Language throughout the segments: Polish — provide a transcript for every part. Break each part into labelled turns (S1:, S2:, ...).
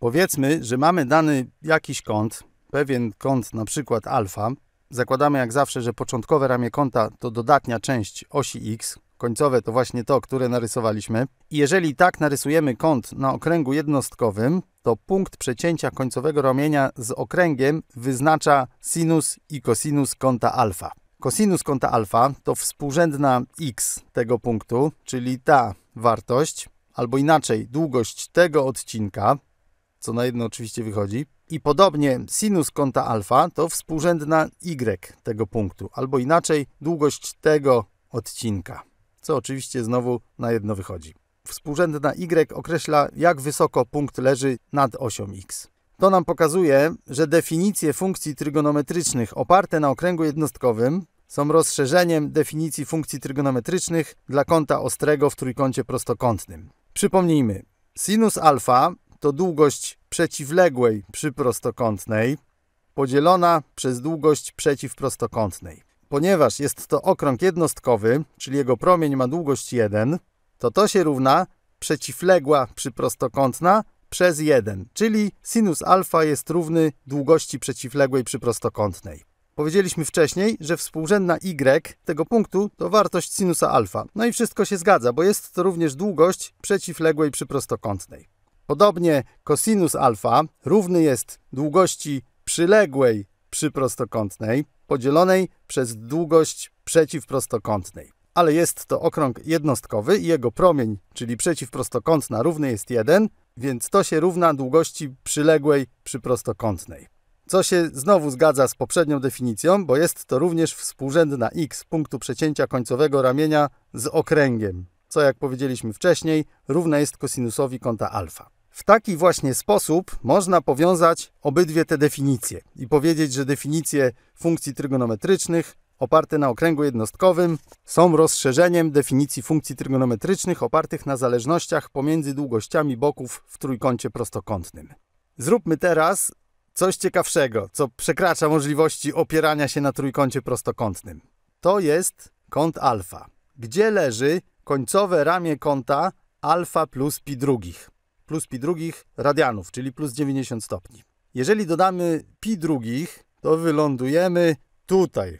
S1: Powiedzmy, że mamy dany jakiś kąt, pewien kąt na przykład alfa. Zakładamy jak zawsze, że początkowe ramię kąta to dodatnia część osi x, końcowe to właśnie to, które narysowaliśmy. I jeżeli tak narysujemy kąt na okręgu jednostkowym, to punkt przecięcia końcowego ramienia z okręgiem wyznacza sinus i kosinus kąta alfa. Kosinus kąta alfa to współrzędna x tego punktu, czyli ta wartość, albo inaczej długość tego odcinka, co na jedno oczywiście wychodzi. I podobnie sinus kąta alfa to współrzędna y tego punktu, albo inaczej długość tego odcinka, co oczywiście znowu na jedno wychodzi. Współrzędna y określa, jak wysoko punkt leży nad osią x. To nam pokazuje, że definicje funkcji trygonometrycznych oparte na okręgu jednostkowym są rozszerzeniem definicji funkcji trygonometrycznych dla kąta ostrego w trójkącie prostokątnym. Przypomnijmy, sinus alfa to długość przeciwległej przy prostokątnej podzielona przez długość przeciwprostokątnej. Ponieważ jest to okrąg jednostkowy, czyli jego promień ma długość 1, to to się równa przeciwległa przyprostokątna przez 1, czyli sinus alfa jest równy długości przeciwległej przyprostokątnej. Powiedzieliśmy wcześniej, że współrzędna y tego punktu to wartość sinusa alfa. No i wszystko się zgadza, bo jest to również długość przeciwległej przyprostokątnej. Podobnie kosinus alfa równy jest długości przyległej przy prostokątnej podzielonej przez długość przeciwprostokątnej. Ale jest to okrąg jednostkowy i jego promień, czyli przeciwprostokątna, równy jest 1, więc to się równa długości przyległej przy prostokątnej. Co się znowu zgadza z poprzednią definicją, bo jest to również współrzędna x punktu przecięcia końcowego ramienia z okręgiem, co jak powiedzieliśmy wcześniej, równa jest kosinusowi kąta alfa. W taki właśnie sposób można powiązać obydwie te definicje i powiedzieć, że definicje funkcji trygonometrycznych oparte na okręgu jednostkowym są rozszerzeniem definicji funkcji trygonometrycznych opartych na zależnościach pomiędzy długościami boków w trójkącie prostokątnym. Zróbmy teraz coś ciekawszego, co przekracza możliwości opierania się na trójkącie prostokątnym. To jest kąt alfa, gdzie leży końcowe ramię kąta alfa plus pi drugich plus pi drugich radianów, czyli plus 90 stopni. Jeżeli dodamy pi drugich, to wylądujemy tutaj,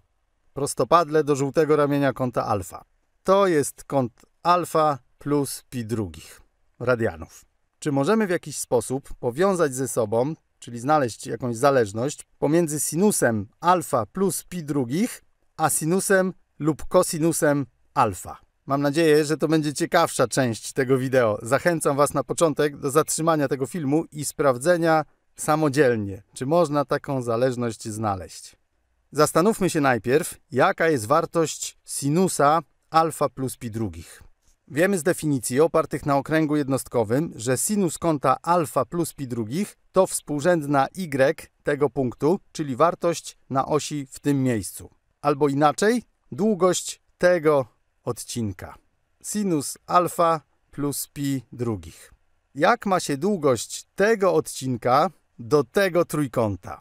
S1: prostopadle do żółtego ramienia kąta alfa. To jest kąt alfa plus pi drugich radianów. Czy możemy w jakiś sposób powiązać ze sobą, czyli znaleźć jakąś zależność pomiędzy sinusem alfa plus pi drugich, a sinusem lub kosinusem alfa? Mam nadzieję, że to będzie ciekawsza część tego wideo. Zachęcam Was na początek do zatrzymania tego filmu i sprawdzenia samodzielnie, czy można taką zależność znaleźć. Zastanówmy się najpierw, jaka jest wartość sinusa alfa plus pi drugich. Wiemy z definicji opartych na okręgu jednostkowym, że sinus kąta alfa plus pi drugich to współrzędna y tego punktu, czyli wartość na osi w tym miejscu. Albo inaczej, długość tego odcinka. Sinus alfa plus pi drugich. Jak ma się długość tego odcinka do tego trójkąta?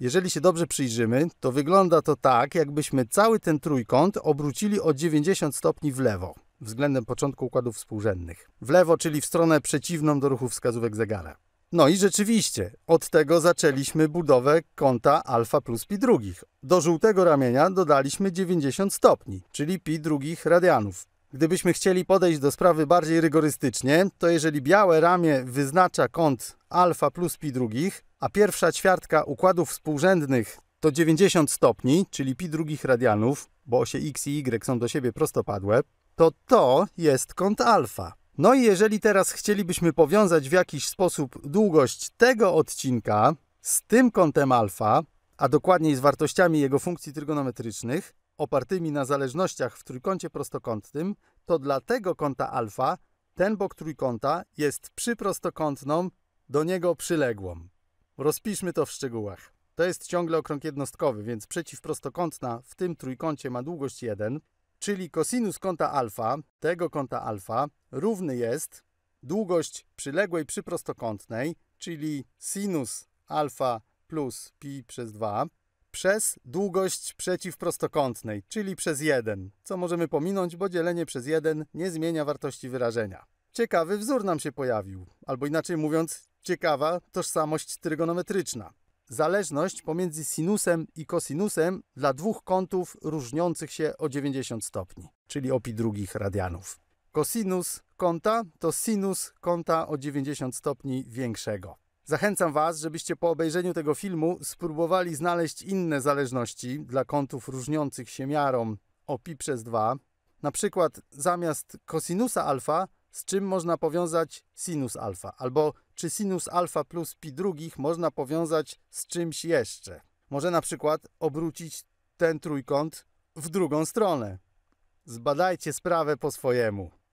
S1: Jeżeli się dobrze przyjrzymy, to wygląda to tak, jakbyśmy cały ten trójkąt obrócili o 90 stopni w lewo względem początku układów współrzędnych. W lewo, czyli w stronę przeciwną do ruchu wskazówek zegara. No i rzeczywiście, od tego zaczęliśmy budowę kąta alfa plus pi drugich. Do żółtego ramienia dodaliśmy 90 stopni, czyli pi drugich radianów. Gdybyśmy chcieli podejść do sprawy bardziej rygorystycznie, to jeżeli białe ramię wyznacza kąt alfa plus pi drugich, a pierwsza ćwiartka układów współrzędnych to 90 stopni, czyli pi drugich radianów, bo osie x i y są do siebie prostopadłe, to to jest kąt alfa. No i jeżeli teraz chcielibyśmy powiązać w jakiś sposób długość tego odcinka z tym kątem alfa, a dokładniej z wartościami jego funkcji trygonometrycznych, opartymi na zależnościach w trójkącie prostokątnym, to dla tego kąta alfa ten bok trójkąta jest przyprostokątną do niego przyległą. Rozpiszmy to w szczegółach. To jest ciągle okrąg jednostkowy, więc przeciwprostokątna w tym trójkącie ma długość 1, Czyli kosinus kąta alfa, tego kąta alfa, równy jest długość przyległej przyprostokątnej, czyli sinus alfa plus pi przez 2, przez długość przeciwprostokątnej, czyli przez 1, co możemy pominąć, bo dzielenie przez 1 nie zmienia wartości wyrażenia. Ciekawy wzór nam się pojawił, albo inaczej mówiąc, ciekawa tożsamość trygonometryczna zależność pomiędzy sinusem i kosinusem dla dwóch kątów różniących się o 90 stopni, czyli opi drugich radianów. Kosinus kąta to sinus kąta o 90 stopni większego. Zachęcam Was, żebyście po obejrzeniu tego filmu spróbowali znaleźć inne zależności dla kątów różniących się miarą opi przez 2. Na przykład zamiast kosinusa alfa z czym można powiązać sinus alfa, albo czy sinus alfa plus pi drugich można powiązać z czymś jeszcze. Może na przykład obrócić ten trójkąt w drugą stronę. Zbadajcie sprawę po swojemu.